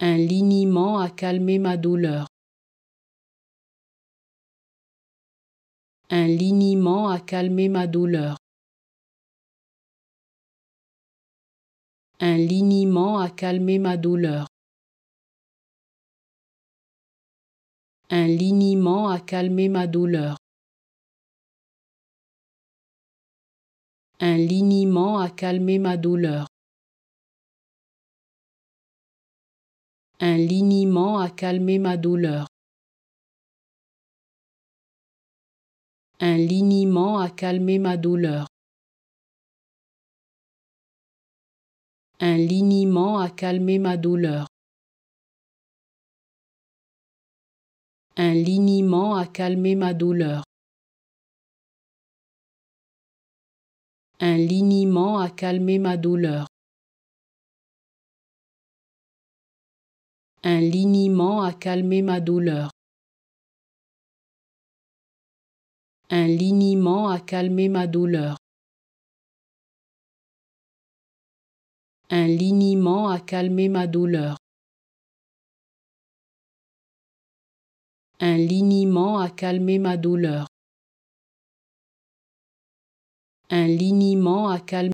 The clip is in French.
Un liniment a calmé ma douleur. Un liniment a calmé ma douleur. Un liniment a calmé ma douleur. Un liniment a calmé ma douleur. Un liniment a calmé ma douleur. Un liniment a calmé ma douleur. Un liniment a calmé ma douleur. Un liniment a calmé ma douleur. Un liniment a calmé ma douleur. Un liniment a calmé ma douleur. Un liniment a calmé ma douleur. Un liniment a calmé ma douleur. Un liniment a calmé ma douleur. Un liniment a calmé ma douleur. Un liniment a calmé